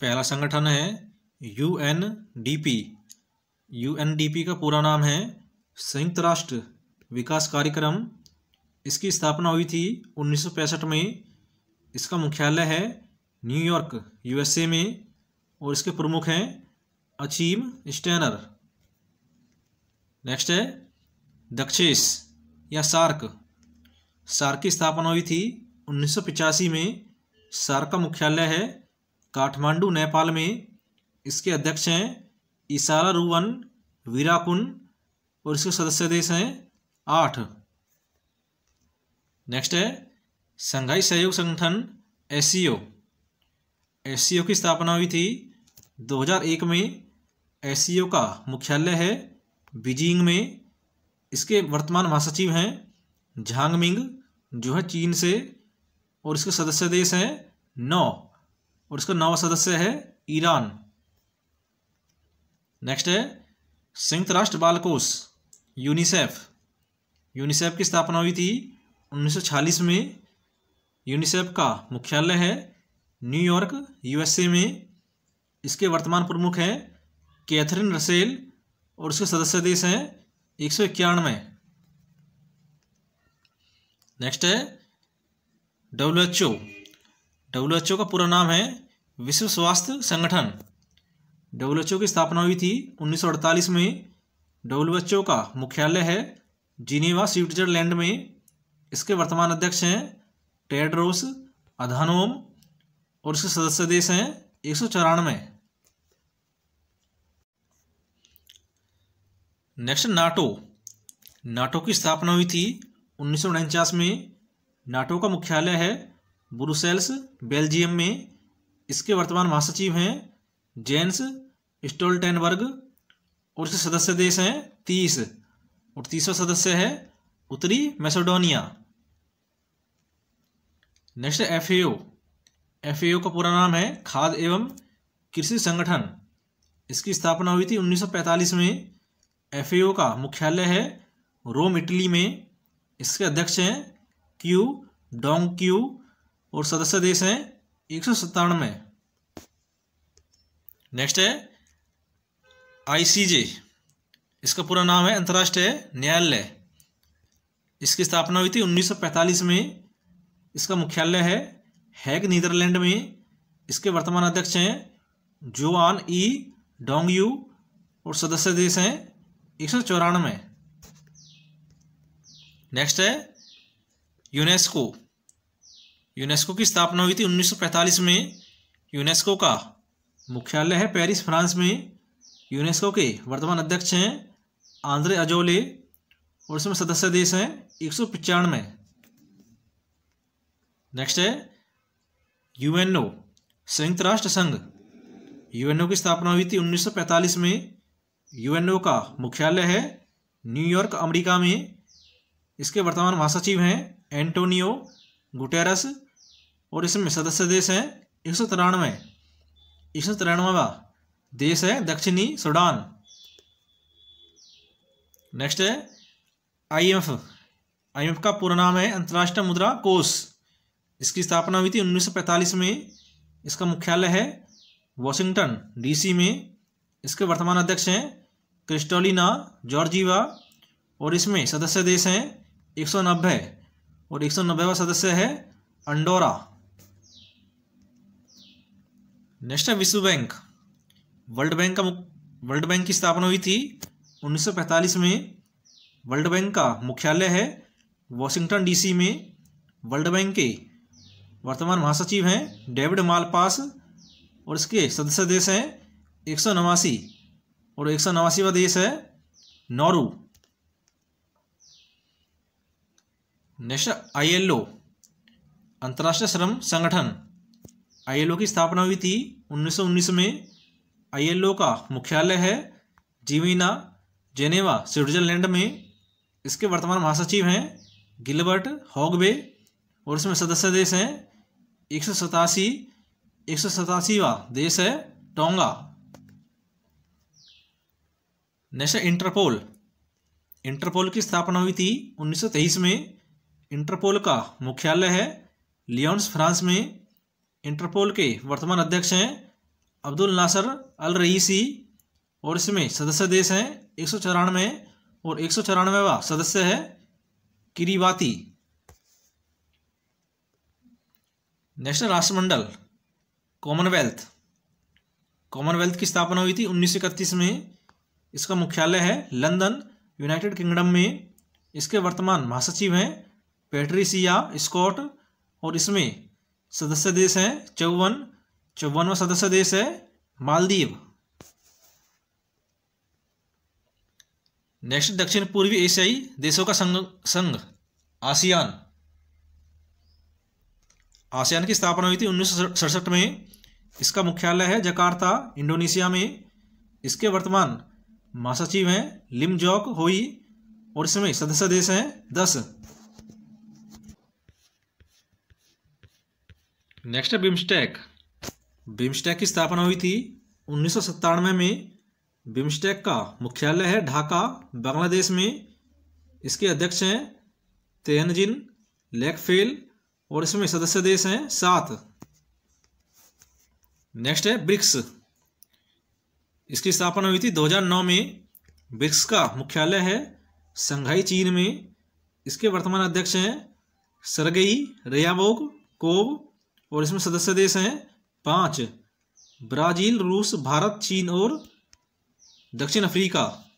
पहला संगठन है U N D P U N D P का पूरा नाम है संयुक्त राष्ट्र विकास कार्यक्रम इसकी स्थापना हुई थी उन्नीस में इसका मुख्यालय है न्यूयॉर्क यूएसए में और इसके प्रमुख हैं अचीम स्टैनर नेक्स्ट है दक्षेस या सार्क सार्क की स्थापना हुई थी उन्नीस में सार्क का मुख्यालय है काठमांडू नेपाल में इसके अध्यक्ष हैं इशारा रूवन वीराकुन और इसके सदस्य देश हैं आठ नेक्स्ट है संघाई सहयोग संगठन एस एस की स्थापना हुई थी 2001 में एस का मुख्यालय है बीजिंग में इसके वर्तमान महासचिव हैं झांगमिंग जो है चीन से और इसके सदस्य देश हैं नौ और इसका नवा सदस्य है ईरान नेक्स्ट है संयुक्त राष्ट्र बाल कोष यूनिसेफ यूनिसेफ की स्थापना हुई थी 1946 में यूनिसेफ का मुख्यालय है न्यूयॉर्क यूएसए में इसके वर्तमान प्रमुख हैं कैथरीन रसेल और उसके सदस्य देश हैं एक सौ इक्यानवे नेक्स्ट है डब्ल्यू एच ओ डब्ल्यू का पूरा नाम है विश्व स्वास्थ्य संगठन डब्ल्यू एच ओ की स्थापना हुई थी 1948 में डब्ल्यू का मुख्यालय है जिनेवा स्विट्जरलैंड में इसके वर्तमान अध्यक्ष हैं टेडरोस अधानोम और इसके सदस्य देश हैं एक सौ चौरानवे नेक्स्ट नाटो नाटो की स्थापना हुई थी उन्नीस में नाटो का मुख्यालय है ब्रुसेल्स बेल्जियम में इसके वर्तमान महासचिव हैं जेन्स स्टोल्टेनबर्ग और इसके सदस्य देश हैं तीस और तीसरा सदस्य है उत्तरी मैसेडोनिया नेक्स्ट एफ एफएओ का पूरा नाम है खाद एवं कृषि संगठन इसकी स्थापना हुई थी 1945 में एफएओ का मुख्यालय है रोम इटली में इसके अध्यक्ष हैं क्यू डोंग क्यू और सदस्य देश हैं एक सौ सत्तानवे नेक्स्ट है आईसीजे इसका पूरा नाम है अंतर्राष्ट्रीय न्यायालय इसकी स्थापना हुई थी 1945 में इसका मुख्यालय है हैग नीदरलैंड में इसके वर्तमान अध्यक्ष हैं जोआन ई डोंग यू और सदस्य देश हैं एक सौ चौरानवे नेक्स्ट है यूनेस्को यूनेस्को की स्थापना हुई थी 1945 में यूनेस्को का मुख्यालय है पेरिस फ्रांस में यूनेस्को के वर्तमान अध्यक्ष हैं आंद्रे अजोले और इसमें सदस्य देश हैं एक सौ पचानवे नेक्स्ट है यूएनओ संयुक्त राष्ट्र संघ यूएनओ की स्थापना हुई थी 1945 में यूएनओ का मुख्यालय है न्यूयॉर्क अमेरिका में इसके वर्तमान महासचिव हैं एंटोनियो गुटेरस और इसमें सदस्य देश हैं एक सौ तिरानवे एक सौ तिरानवा देश है दक्षिणी सूडान नेक्स्ट है आईएमएफ आईएमएफ का पूरा नाम है अंतर्राष्ट्रीय मुद्रा कोष इसकी स्थापना हुई थी 1945 में इसका मुख्यालय है वॉशिंगटन डीसी में इसके वर्तमान अध्यक्ष हैं क्रिस्टोलिना जॉर्जीवा और इसमें सदस्य देश हैं एक सौ नब्बे और एक सौ नब्बेवा सदस्य है अंडोरा नेक्स्ट है विश्व बैंक वर्ल्ड बैंक का वर्ल्ड बैंक की स्थापना हुई थी 1945 में वर्ल्ड बैंक का मुख्यालय है वॉशिंगटन डीसी में वर्ल्ड बैंक के वर्तमान महासचिव हैं डेविड मालपास और इसके सदस्य देश हैं एक सौ नवासी और एक सौ नवासीवा देश है नॉरू नेशनल आईएलओ अंतर्राष्ट्रीय श्रम संगठन आईएलओ की स्थापना हुई थी 1919 में आईएलओ का मुख्यालय है जीवीना जेनेवा स्विट्जरलैंड में इसके वर्तमान महासचिव हैं गिलबर्ट हॉगबे और इसमें सदस्य देश हैं एक सौ सतासी एक सौ सतासीवा देश है टोंगा नेशनल इंटरपोल इंटरपोल की स्थापना हुई थी 1923 में इंटरपोल का मुख्यालय है लियोन्स फ्रांस में इंटरपोल के वर्तमान अध्यक्ष हैं अब्दुल नासर अल रईसी और इसमें सदस्य देश हैं एक सौ चौरानवे और एक सौ चौरानवेवा सदस्य है किरीबाती नेशनल राष्ट्रमंडल कॉमनवेल्थ कॉमनवेल्थ की स्थापना हुई थी उन्नीस में इसका मुख्यालय है लंदन यूनाइटेड किंगडम में इसके वर्तमान महासचिव हैं पेट्रीसिया स्कॉट और इसमें सदस्य देश हैं चौवन चौवनवा सदस्य देश है मालदीव नेक्स्ट दक्षिण पूर्वी एशियाई देशों का संघ संघ आसियान आसियान की स्थापना हुई थी उन्नीस में इसका मुख्यालय है जकार्ता इंडोनेशिया में इसके वर्तमान महासचिव हैं लिमजॉक होई और इसमें सदस्य देश हैं दस नेक्स्ट है बिम्स्टैक बिम्स्टैक की स्थापना हुई थी उन्नीस में बिम्स्टैक का मुख्यालय है ढाका बांग्लादेश में इसके अध्यक्ष हैं तेनजिन लेकफेल और इसमें सदस्य देश हैं सात नेक्स्ट है ब्रिक्स इसकी स्थापना हुई थी 2009 में ब्रिक्स का मुख्यालय है संघाई चीन में इसके वर्तमान अध्यक्ष हैं सरगई रेयाबोग कोव और इसमें सदस्य देश हैं पांच ब्राज़ील रूस भारत चीन और दक्षिण अफ्रीका